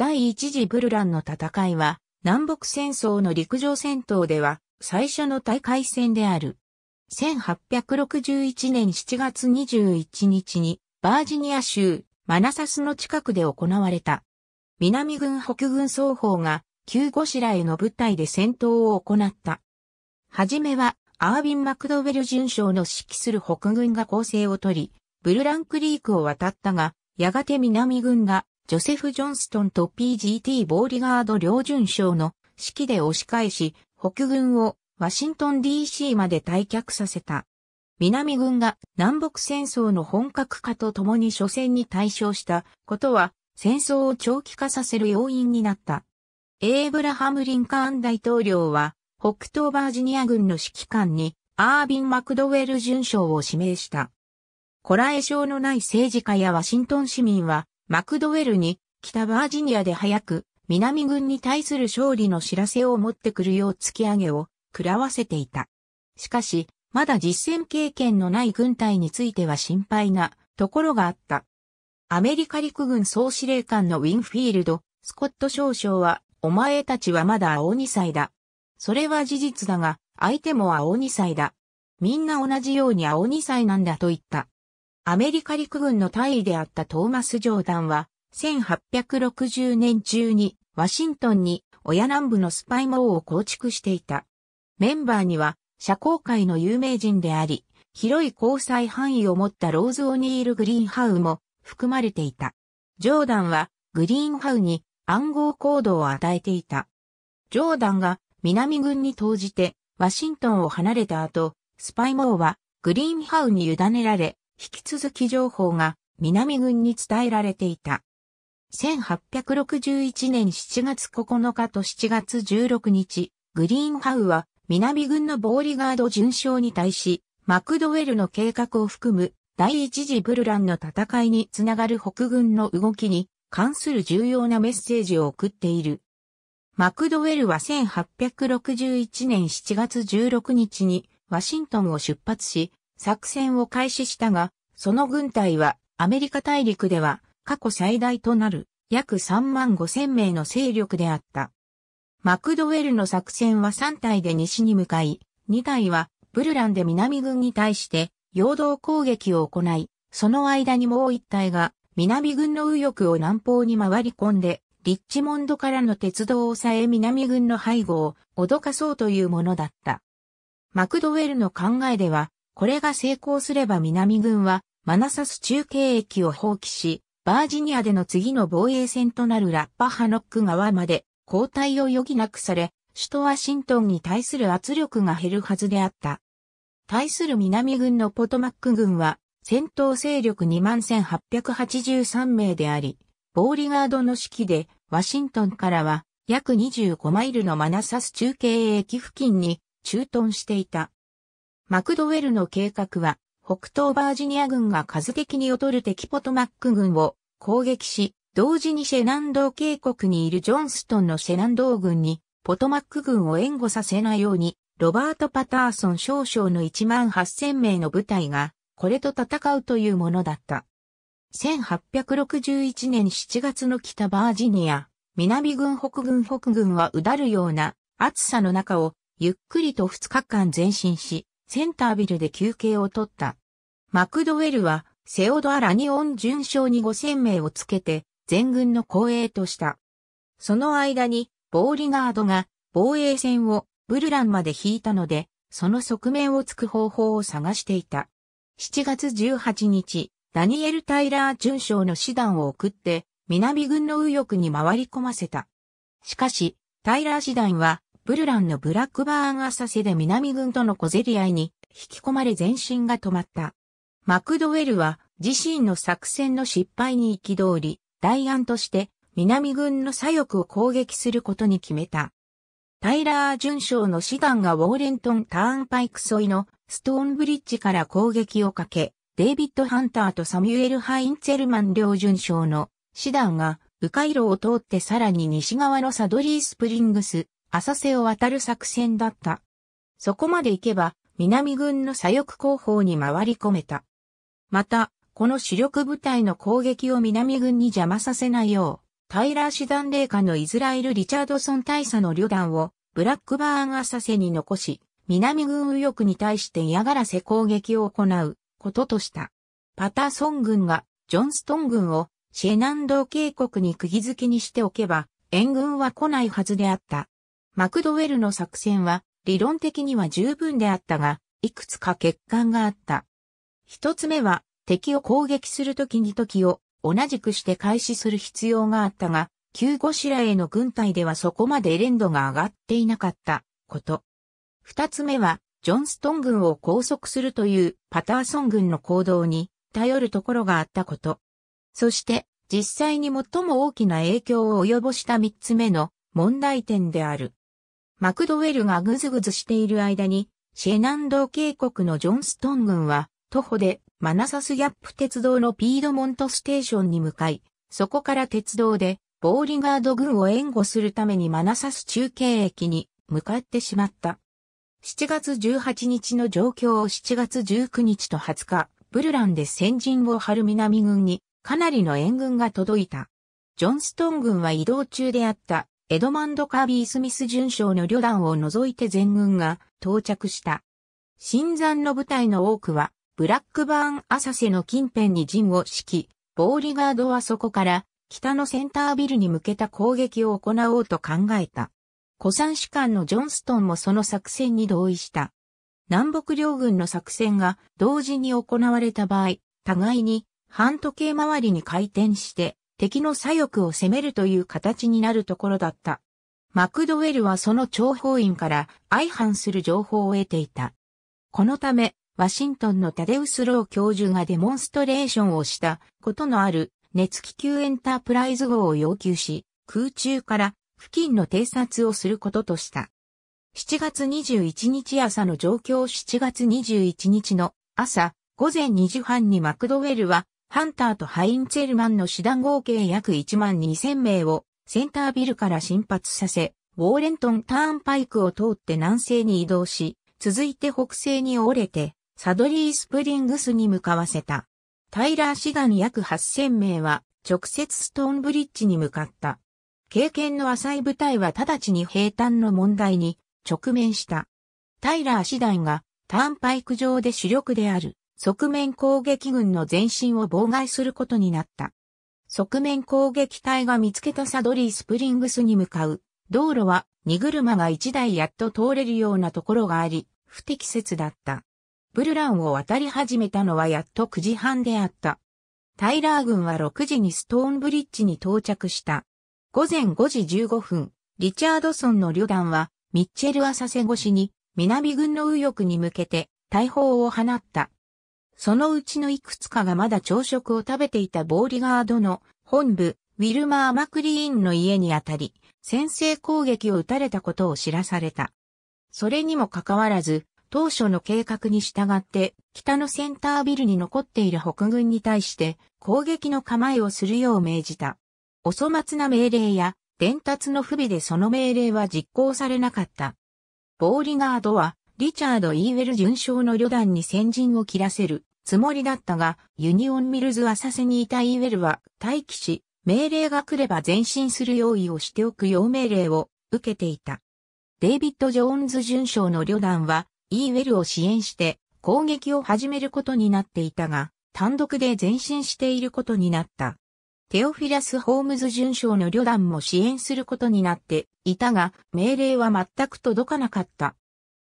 第一次ブルランの戦いは、南北戦争の陸上戦闘では、最初の大海戦である。1861年7月21日に、バージニア州、マナサスの近くで行われた。南軍北軍双方が、旧ゴシラへの部隊で戦闘を行った。はじめは、アービン・マクドウェル巡将の指揮する北軍が攻勢を取り、ブルランクリークを渡ったが、やがて南軍がジョセフ・ジョンストンと PGT ボーリガード両順将の指揮で押し返し、北軍をワシントン DC まで退却させた。南軍が南北戦争の本格化とともに初戦に対象したことは戦争を長期化させる要因になった。エイブラハム・リンカーン大統領は北東バージニア軍の指揮官にアービン・マクドウェル順将を指名した。コラエ症のない政治家やワシントン市民はマクドウェルに北バージニアで早く南軍に対する勝利の知らせを持ってくるよう突き上げを食らわせていた。しかし、まだ実戦経験のない軍隊については心配なところがあった。アメリカ陸軍総司令官のウィンフィールド、スコット少将は、お前たちはまだ青2歳だ。それは事実だが、相手も青2歳だ。みんな同じように青2歳なんだと言った。アメリカ陸軍の大尉であったトーマス・ジョーダンは、1860年中にワシントンに親南部のスパイ網を構築していた。メンバーには、社交界の有名人であり、広い交際範囲を持ったローズ・オニール・グリーンハウも含まれていた。ジョーダンはグリーンハウに暗号コードを与えていた。ジョーダンが南軍に投じてワシントンを離れた後、スパイモーはグリーンハウに委ねられ、引き続き情報が南軍に伝えられていた。1861年7月9日と7月16日、グリーンハウは南軍のボーリガード巡将に対し、マクドウェルの計画を含む第一次ブルランの戦いにつながる北軍の動きに関する重要なメッセージを送っている。マクドウェルは1861年7月16日にワシントンを出発し、作戦を開始したが、その軍隊はアメリカ大陸では過去最大となる約3万5千名の勢力であった。マクドウェルの作戦は3隊で西に向かい、2隊はブルランで南軍に対して陽動攻撃を行い、その間にもう1隊が南軍の右翼を南方に回り込んで、リッチモンドからの鉄道を抑え南軍の背後を脅かそうというものだった。マクドウェルの考えでは、これが成功すれば南軍はマナサス中継駅を放棄し、バージニアでの次の防衛戦となるラッパハノック側まで交代を余儀なくされ、首都ワシントンに対する圧力が減るはずであった。対する南軍のポトマック軍は、戦闘勢力21,883名であり、ボーリガードの指揮で、ワシントンからは約25マイルのマナサス中継駅付近に駐屯していた。マクドウェルの計画は、北東バージニア軍が数的に劣る敵ポトマック軍を攻撃し、同時にシェナンドー渓谷にいるジョンストンのシェナンドー軍に、ポトマック軍を援護させないように、ロバート・パターソン少将の1万8000名の部隊が、これと戦うというものだった。1861年7月の北バージニア、南軍北軍北軍はうだるような暑さの中をゆっくりと2日間前進し、センタービルで休憩を取った。マクドウェルは、セオドア・ラニオン巡将に5000名をつけて、全軍の後衛とした。その間に、ボーリガードが防衛線をブルランまで引いたので、その側面をつく方法を探していた。7月18日、ダニエル・タイラー巡将の師団を送って、南軍の右翼に回り込ませた。しかし、タイラー師団は、ブルランのブラックバーン浅瀬で南軍との小競り合いに引き込まれ前進が止まった。マクドウェルは自身の作戦の失敗に憤り、代案として南軍の左翼を攻撃することに決めた。タイラー巡将の師団がウォーレントンターンパイク沿いのストーンブリッジから攻撃をかけ、デイビッド・ハンターとサミュエル・ハインツェルマン両巡将の師団が迂回路を通ってさらに西側のサドリー・スプリングス浅瀬を渡る作戦だった。そこまで行けば、南軍の左翼後方に回り込めた。また、この主力部隊の攻撃を南軍に邪魔させないよう、タイラー師団霊下のイズラエル・リチャードソン大佐の旅団を、ブラックバーン浅瀬に残し、南軍右翼に対して嫌がらせ攻撃を行うこととした。パターソン軍がジョンストン軍をシェナンドー渓谷に釘付けにしておけば、援軍は来ないはずであった。マクドウェルの作戦は理論的には十分であったが、いくつか欠陥があった。一つ目は、敵を攻撃するときに時を同じくして開始する必要があったが、旧ゴシラへの軍隊ではそこまでン度が上がっていなかったこと。二つ目は、ジョンストン軍を拘束するというパターソン軍の行動に頼るところがあったこと。そして、実際に最も大きな影響を及ぼした三つ目の問題点である。マクドウェルがぐずぐずしている間に、シェナンド渓谷のジョンストン軍は、徒歩でマナサスギャップ鉄道のピードモントステーションに向かい、そこから鉄道で、ボーリガード軍を援護するためにマナサス中継駅に向かってしまった。7月18日の状況を7月19日と20日、ブルランで先陣を張る南軍にかなりの援軍が届いた。ジョンストン軍は移動中であったエドマンド・カービー・スミス准将の旅団を除いて全軍が到着した。新山の部隊の多くは、ブラックバーン・浅瀬の近辺に陣を敷き、ボーリガードはそこから北のセンタービルに向けた攻撃を行おうと考えた。古参士官のジョンストンもその作戦に同意した。南北両軍の作戦が同時に行われた場合、互いに半時計回りに回転して敵の左翼を攻めるという形になるところだった。マクドウェルはその諜報員から相反する情報を得ていた。このため、ワシントンのタデウス・ロー教授がデモンストレーションをしたことのある熱気球エンタープライズ号を要求し、空中から付近の偵察をすることとした。7月21日朝の状況7月21日の朝午前2時半にマクドウェルはハンターとハインツェルマンの師団合計約1万2000名をセンタービルから進発させ、ウォーレントンターンパイクを通って南西に移動し、続いて北西に折れて、サドリースプリングスに向かわせた。タイラー師団約8000名は直接ストーンブリッジに向かった。経験の浅い部隊は直ちに平坦の問題に直面した。タイラー師団がターンパイク上で主力である側面攻撃軍の前進を妨害することになった。側面攻撃隊が見つけたサドリースプリングスに向かう道路は荷車が一台やっと通れるようなところがあり、不適切だった。ブルランを渡り始めたのはやっと9時半であった。タイラー軍は6時にストーンブリッジに到着した。午前5時15分、リチャードソンの旅団は、ミッチェル浅瀬越しに、南軍の右翼に向けて、大砲を放った。そのうちのいくつかがまだ朝食を食べていたボーリガードの本部、ウィルマー・マクリーンの家にあたり、先制攻撃を撃たれたことを知らされた。それにもかかわらず、当初の計画に従って、北のセンタービルに残っている北軍に対して、攻撃の構えをするよう命じた。お粗末な命令や、伝達の不備でその命令は実行されなかった。ボーリガードは、リチャード・イーウェル准将の旅団に先陣を切らせる、つもりだったが、ユニオンミルズはさせにいたイーウェルは待機し、命令が来れば前進する用意をしておくよう命令を受けていた。デイビッド・ジョーンズ巡将の旅団は、イーウェルを支援して攻撃を始めることになっていたが、単独で前進していることになった。テオフィラス・ホームズ巡将の旅団も支援することになっていたが、命令は全く届かなかった。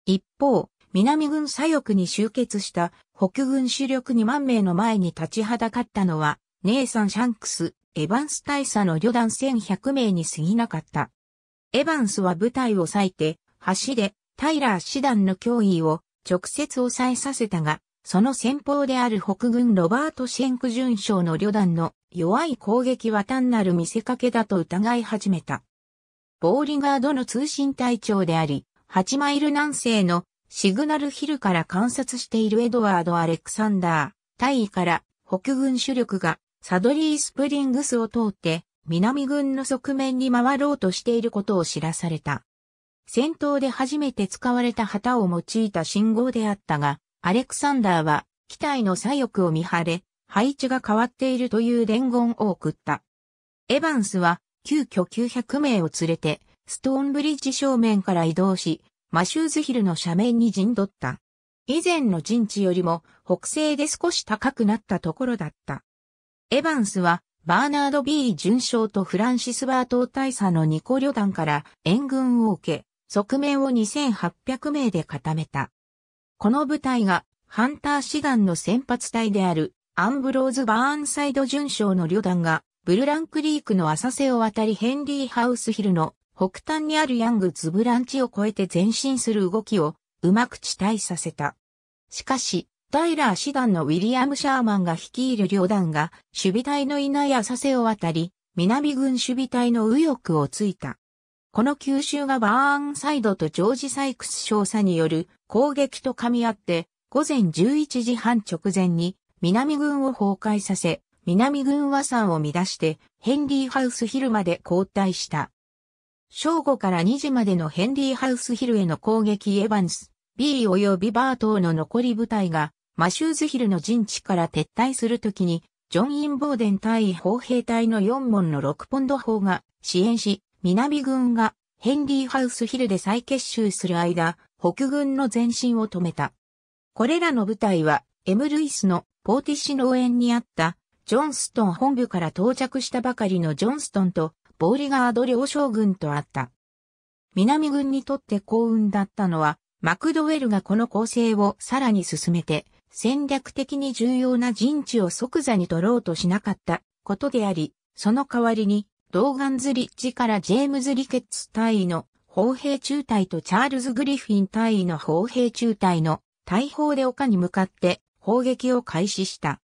一方、南軍左翼に集結した北軍主力2万名の前に立ちはだかったのは、ネイサン・シャンクス、エヴァンス大佐の旅団1100名に過ぎなかった。エヴァンスは部隊を割いて、橋でタイラー師団の脅威を直接抑えさせたが、その先方である北軍ロバート・シェンク巡将の旅団の弱い攻撃は単なる見せかけだと疑い始めた。ボーリガードの通信隊長であり、8マイル南西のシグナルヒルから観察しているエドワード・アレクサンダー、大尉から北軍主力がサドリー・スプリングスを通って南軍の側面に回ろうとしていることを知らされた。戦闘で初めて使われた旗を用いた信号であったが、アレクサンダーは機体の左翼を見張れ、配置が変わっているという伝言を送った。エヴァンスは急遽900名を連れて、ストーンブリッジ正面から移動し、マシューズヒルの斜面に陣取った。以前の陣地よりも北西で少し高くなったところだった。エヴァンスはバーナード・ビー准将とフランシス・バート大佐の2個旅団から援軍を受け、側面を2800名で固めた。この部隊がハンター師団の先発隊であるアンブローズ・バーンサイド巡将の旅団がブルランクリークの浅瀬を渡りヘンリーハウスヒルの北端にあるヤングズブランチを越えて前進する動きをうまく地帯させた。しかし、タイラー師団のウィリアム・シャーマンが率いる両団が守備隊の稲や佐瀬を渡り、南軍守備隊の右翼をついた。この急襲がバーンサイドとジョージ・サイクス少佐による攻撃と噛み合って、午前11時半直前に南軍を崩壊させ、南軍和山を乱してヘンリーハウスヒルまで後退した。正午から2時までのヘンリーハウスヒルへの攻撃エヴァンス、B 及びバートーの残り部隊が、マシューズヒルの陣地から撤退するときに、ジョン・インボーデン対砲兵隊の4門の6ポンド砲が支援し、南軍がヘンリーハウスヒルで再結集する間、北軍の前進を止めた。これらの部隊は、エム・ルイスのポーティッシ農園にあった、ジョンストン本部から到着したばかりのジョンストンとボーリガード領将軍とあった。南軍にとって幸運だったのは、マクドウェルがこの構成をさらに進めて、戦略的に重要な陣地を即座に取ろうとしなかったことであり、その代わりに、ドーガンズリッジからジェームズ・リケッツ隊尉の砲兵中隊とチャールズ・グリフィン隊尉の砲兵中隊の大砲で丘に向かって砲撃を開始した。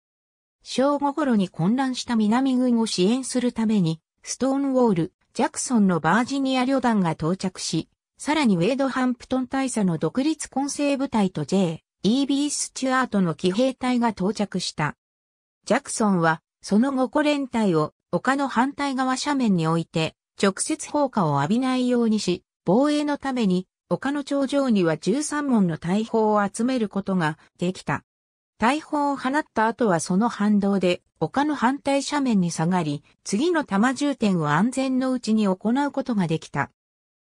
正午頃に混乱した南軍を支援するために、ストーンウォール、ジャクソンのバージニア旅団が到着し、さらにウェイドハンプトン大佐の独立混成部隊と J、E.B. スチュアートの騎兵隊が到着した。ジャクソンは、その後5連隊を丘の反対側斜面に置いて、直接砲火を浴びないようにし、防衛のために、丘の頂上には13門の大砲を集めることができた。大砲を放った後はその反動で丘の反対斜面に下がり、次の弾重点を安全のうちに行うことができた。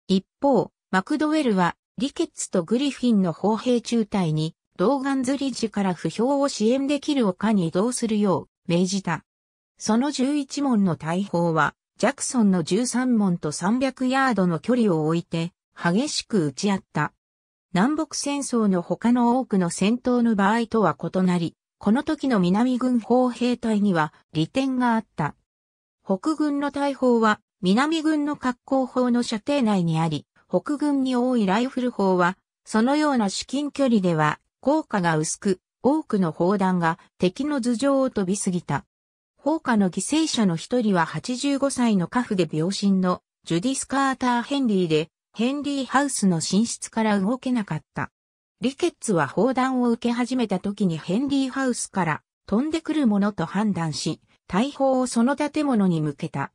一方、マクドウェルは、リケッツとグリフィンの砲兵中隊に、ドーガンズリッジから不評を支援できる丘に移動するよう命じた。その11門の大砲は、ジャクソンの13門と300ヤードの距離を置いて、激しく打ち合った。南北戦争の他の多くの戦闘の場合とは異なり、この時の南軍砲兵隊には利点があった。北軍の大砲は南軍の格好砲の射程内にあり、北軍に多いライフル砲は、そのような至近距離では効果が薄く、多くの砲弾が敵の頭上を飛びすぎた。砲火の犠牲者の一人は85歳の家父で病身のジュディス・カーター・ヘンリーで、ヘンリーハウスの寝室から動けなかった。リケッツは砲弾を受け始めた時にヘンリーハウスから飛んでくるものと判断し、大砲をその建物に向けた。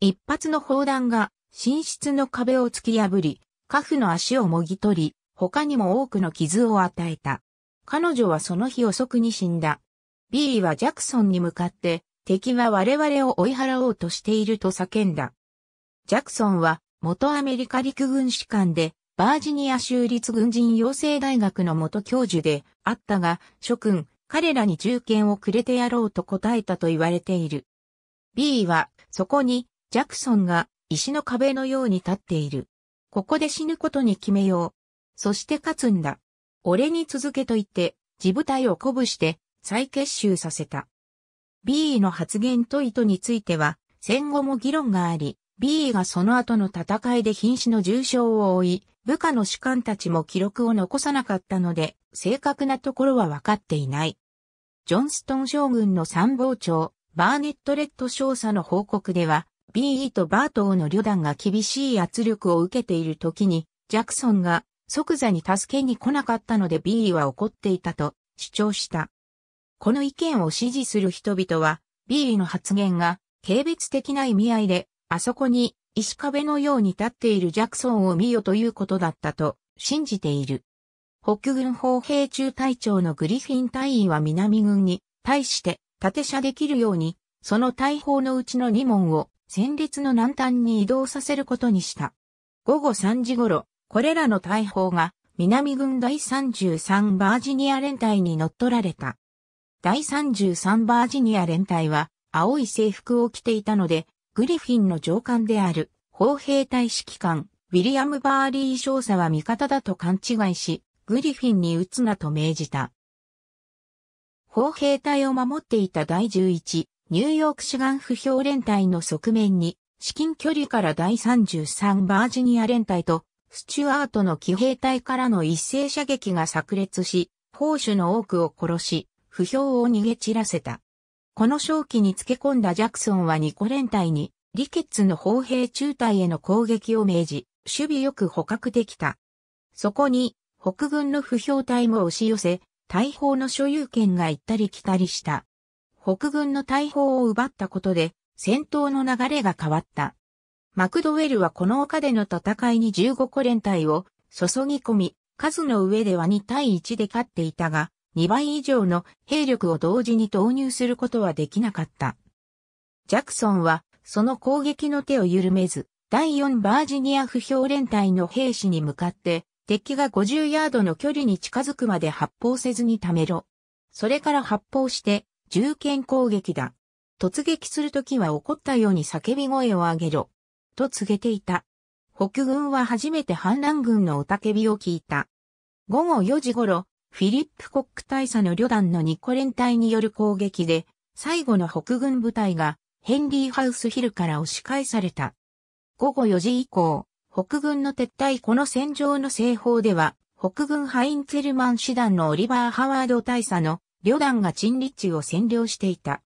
一発の砲弾が寝室の壁を突き破り、カフの足をもぎ取り、他にも多くの傷を与えた。彼女はその日遅くに死んだ。ビーはジャクソンに向かって、敵は我々を追い払おうとしていると叫んだ。ジャクソンは元アメリカ陸軍士官で、バージニア州立軍人養成大学の元教授であったが、諸君、彼らに銃剣をくれてやろうと答えたと言われている。B は、そこに、ジャクソンが石の壁のように立っている。ここで死ぬことに決めよう。そして勝つんだ。俺に続けと言って、自部隊を鼓舞して再結集させた。B の発言と意図については、戦後も議論があり、B がその後の戦いで瀕死の重傷を負い、部下の士官たちも記録を残さなかったので、正確なところは分かっていない。ジョンストン将軍の参謀長、バーネット・レッド少佐の報告では、BE とバートーの旅団が厳しい圧力を受けている時に、ジャクソンが即座に助けに来なかったので BE は怒っていたと主張した。この意見を支持する人々は、BE の発言が軽蔑的な意味合いであそこに石壁のように立っているジャクソンを見よということだったと信じている。北軍砲兵中隊長のグリフィン隊員は南軍に対して縦射できるように、その大砲のうちの2門を戦列の南端に移動させることにした。午後3時頃、これらの大砲が南軍第33バージニア連隊に乗っ取られた。第33バージニア連隊は青い制服を着ていたので、グリフィンの上官である、砲兵隊指揮官、ウィリアム・バーリー少佐は味方だと勘違いし、グリフィンに撃つなと命じた。砲兵隊を守っていた第11、ニューヨーク志願不評連隊の側面に、至近距離から第33バージニア連隊と、スチュアートの騎兵隊からの一斉射撃が炸裂し、砲手の多くを殺し、不評を逃げ散らせた。この正気につけ込んだジャクソンはニコ連隊に、リケッツの砲兵中隊への攻撃を命じ、守備よく捕獲できた。そこに、北軍の不評隊も押し寄せ、大砲の所有権が行ったり来たりした。北軍の大砲を奪ったことで、戦闘の流れが変わった。マクドウェルはこの丘での戦いに15個連隊を注ぎ込み、数の上では2対1で勝っていたが、2倍以上の兵力を同時に投入することはできなかった。ジャクソンは、その攻撃の手を緩めず、第4バージニア不評連隊の兵士に向かって、敵が50ヤードの距離に近づくまで発砲せずにためろ。それから発砲して、銃剣攻撃だ。突撃するときは怒ったように叫び声を上げろ。と告げていた。北軍は初めて反乱軍の雄たけびを聞いた。午後4時頃、フィリップ・コック大佐の旅団のニコ連隊による攻撃で、最後の北軍部隊がヘンリーハウスヒルから押し返された。午後4時以降、北軍の撤退この戦場の西方では、北軍ハインツェルマン師団のオリバー・ハワード大佐の旅団が陳立地を占領していた。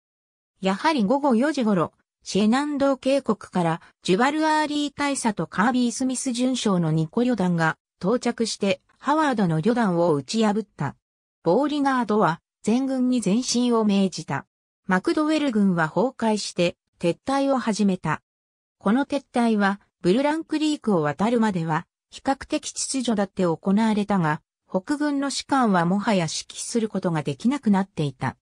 やはり午後4時頃、シェナンドー渓谷からジュバルアーリー大佐とカービー・スミス巡将の2個旅団が到着してハワードの旅団を打ち破った。ボーリガードは全軍に前進を命じた。マクドウェル軍は崩壊して撤退を始めた。この撤退はブルランクリークを渡るまでは比較的秩序だって行われたが、北軍の士官はもはや指揮することができなくなっていた。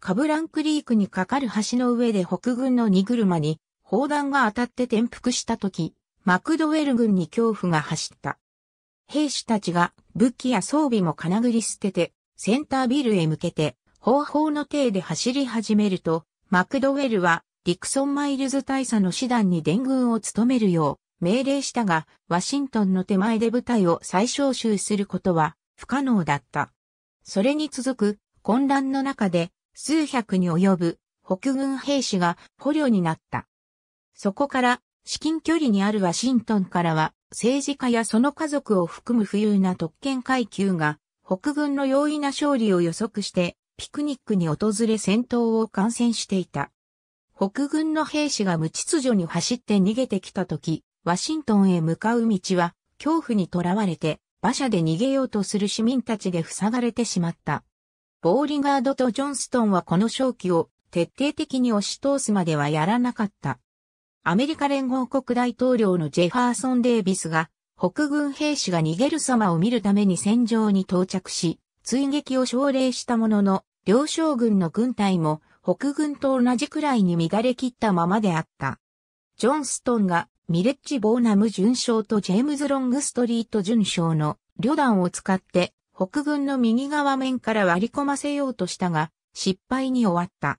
カブランクリークに架かる橋の上で北軍の荷車に砲弾が当たって転覆した時、マクドウェル軍に恐怖が走った。兵士たちが武器や装備も金繰り捨てて、センタービルへ向けて、方法の体で走り始めると、マクドウェルは、ディクソン・マイルズ大佐の師団に伝軍を務めるよう、命令したが、ワシントンの手前で部隊を再招集することは不可能だった。それに続く混乱の中で、数百に及ぶ北軍兵士が捕虜になった。そこから至近距離にあるワシントンからは政治家やその家族を含む富裕な特権階級が、北軍の容易な勝利を予測して、ピクニックに訪れ戦闘を観戦していた。北軍の兵士が無秩序に走って逃げてきた時、ワシントンへ向かう道は、恐怖にとらわれて、馬車で逃げようとする市民たちで塞がれてしまった。ボーリガードとジョンストンはこの正気を徹底的に押し通すまではやらなかった。アメリカ連合国大統領のジェファーソン・デイビスが、北軍兵士が逃げる様を見るために戦場に到着し、追撃を奨励したものの、両将軍の軍隊も北軍と同じくらいに乱れ切ったままであった。ジョンストンがミレッジ・ボーナム巡将とジェームズ・ロングストリート巡将の旅団を使って北軍の右側面から割り込ませようとしたが失敗に終わった。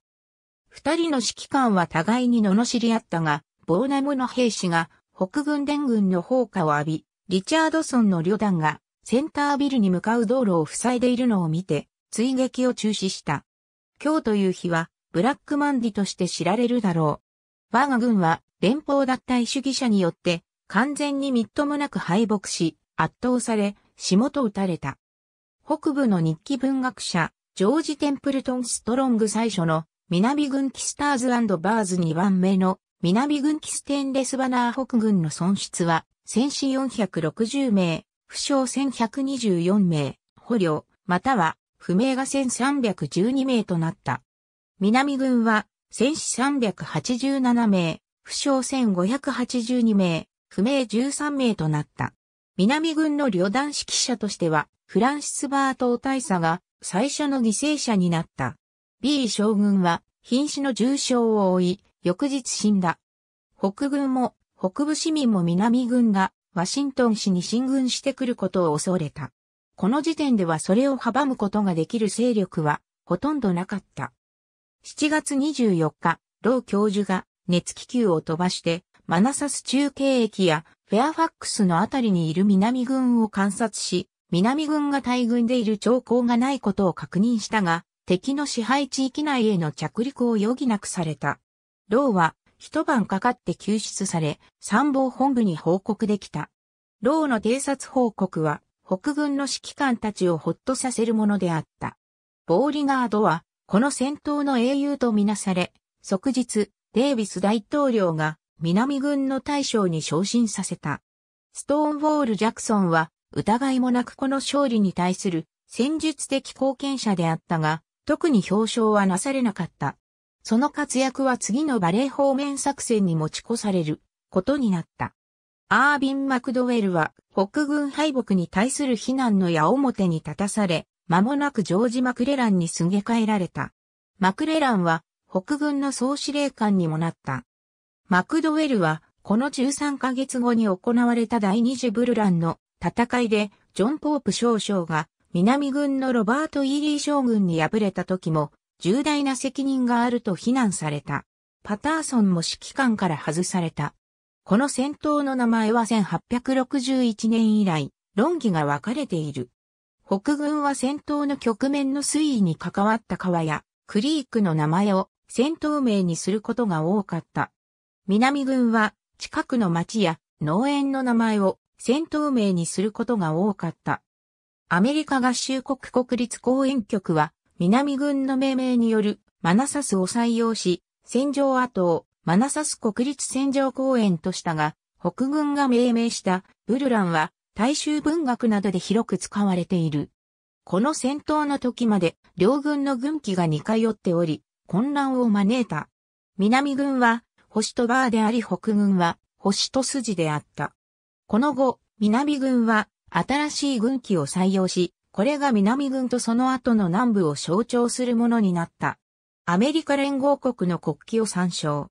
二人の指揮官は互いに罵り合ったがボーナムの兵士が北軍連軍の砲火を浴び、リチャードソンの旅団がセンタービルに向かう道路を塞いでいるのを見て、追撃を中止した。今日という日は、ブラックマンディとして知られるだろう。我が軍は、連邦脱退主義者によって、完全にみっともなく敗北し、圧倒され、下と撃たれた。北部の日記文学者、ジョージ・テンプルトン・ストロング最初の、南軍キスターズバーズ2番目の南軍機ステンレスバナー北軍の損失は、戦死460名、負傷1124名、捕虜、または不明が1312名となった。南軍は、戦死387名、負傷1582名、不明13名となった。南軍の旅団指揮者としては、フランシス・バートー大佐が最初の犠牲者になった。B 将軍は、瀕死の重傷を負い、翌日死んだ。北軍も、北部市民も南軍が、ワシントン市に進軍してくることを恐れた。この時点ではそれを阻むことができる勢力は、ほとんどなかった。7月24日、老教授が、熱気球を飛ばして、マナサス中継駅やフェアファックスのあたりにいる南軍を観察し、南軍が大軍でいる兆候がないことを確認したが、敵の支配地域内への着陸を余儀なくされた。ローは一晩かかって救出され、参謀本部に報告できた。ローの偵察報告は、北軍の指揮官たちをほっとさせるものであった。ボーリガードは、この戦闘の英雄とみなされ、即日、デイビス大統領が南軍の大将に昇進させた。ストーンウォール・ジャクソンは疑いもなくこの勝利に対する戦術的貢献者であったが、特に表彰はなされなかった。その活躍は次のバレー方面作戦に持ち越されることになった。アービン・マクドウェルは北軍敗北に対する非難の矢面に立たされ、間もなくジョージ・マクレランにすげ替えられた。マクレランは北軍の総司令官にもなった。マクドウェルはこの13ヶ月後に行われた第二次ブルランの戦いでジョン・ポープ少将が南軍のロバート・イーリー将軍に敗れた時も重大な責任があると非難された。パターソンも指揮官から外された。この戦闘の名前は1861年以来、論議が分かれている。北軍は戦闘の局面の推移に関わった川やクリークの名前を戦闘名にすることが多かった。南軍は近くの町や農園の名前を戦闘名にすることが多かった。アメリカ合衆国国立公園局は南軍の命名によるマナサスを採用し、戦場跡をマナサス国立戦場公園としたが、北軍が命名したブルランは大衆文学などで広く使われている。この戦闘の時まで両軍の軍機が似通っており、混乱を招いた。南軍は星とバーであり北軍は星と筋であった。この後、南軍は新しい軍機を採用し、これが南軍とその後の南部を象徴するものになった。アメリカ連合国の国旗を参照。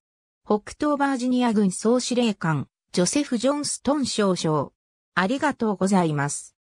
北東バージニア軍総司令官、ジョセフ・ジョンストン少将。ありがとうございます。